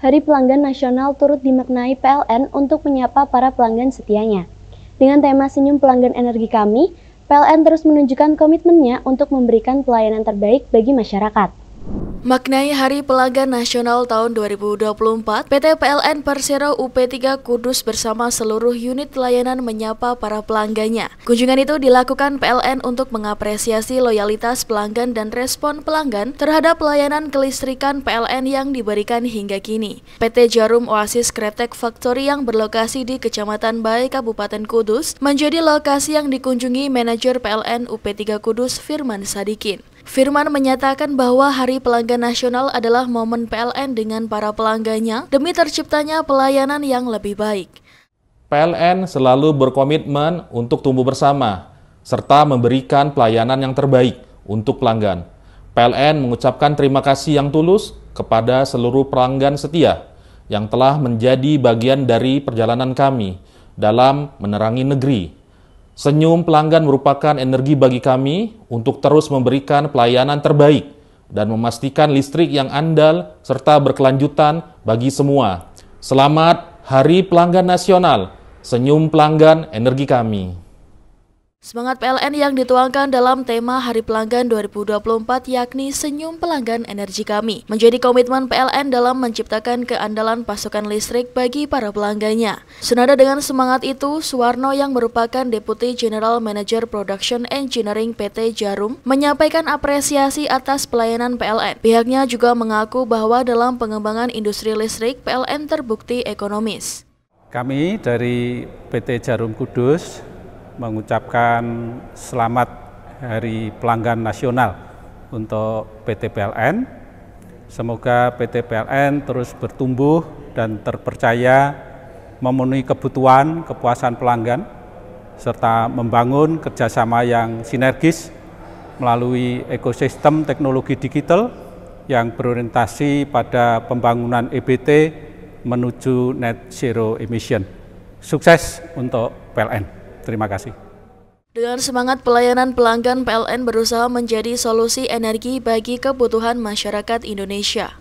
Hari Pelanggan Nasional turut dimaknai PLN untuk menyapa para pelanggan setianya. Dengan tema Senyum Pelanggan Energi Kami, PLN terus menunjukkan komitmennya untuk memberikan pelayanan terbaik bagi masyarakat. Maknai Hari Pelanggan Nasional tahun 2024, PT PLN Persero UP3 Kudus bersama seluruh unit layanan menyapa para pelanggannya. Kunjungan itu dilakukan PLN untuk mengapresiasi loyalitas pelanggan dan respon pelanggan terhadap pelayanan kelistrikan PLN yang diberikan hingga kini. PT Jarum Oasis Kretek Factory yang berlokasi di Kecamatan Bae Kabupaten Kudus, menjadi lokasi yang dikunjungi manajer PLN UP3 Kudus Firman Sadikin. Firman menyatakan bahwa Hari Pelanggan Nasional adalah momen PLN dengan para pelanggannya demi terciptanya pelayanan yang lebih baik. PLN selalu berkomitmen untuk tumbuh bersama, serta memberikan pelayanan yang terbaik untuk pelanggan. PLN mengucapkan terima kasih yang tulus kepada seluruh pelanggan setia yang telah menjadi bagian dari perjalanan kami dalam menerangi negeri Senyum pelanggan merupakan energi bagi kami untuk terus memberikan pelayanan terbaik dan memastikan listrik yang andal serta berkelanjutan bagi semua. Selamat Hari Pelanggan Nasional. Senyum pelanggan energi kami. Semangat PLN yang dituangkan dalam tema Hari Pelanggan 2024 yakni Senyum Pelanggan Energi Kami menjadi komitmen PLN dalam menciptakan keandalan pasokan listrik bagi para pelanggannya. Senada dengan semangat itu, Suwarno yang merupakan Deputi General Manager Production Engineering PT Jarum menyampaikan apresiasi atas pelayanan PLN. Pihaknya juga mengaku bahwa dalam pengembangan industri listrik, PLN terbukti ekonomis. Kami dari PT Jarum Kudus mengucapkan selamat Hari Pelanggan Nasional untuk PT PLN. Semoga PT PLN terus bertumbuh dan terpercaya memenuhi kebutuhan kepuasan pelanggan serta membangun kerjasama yang sinergis melalui ekosistem teknologi digital yang berorientasi pada pembangunan EBT menuju net zero emission. Sukses untuk PLN. Terima kasih. Dengan semangat pelayanan pelanggan PLN berusaha menjadi solusi energi bagi kebutuhan masyarakat Indonesia.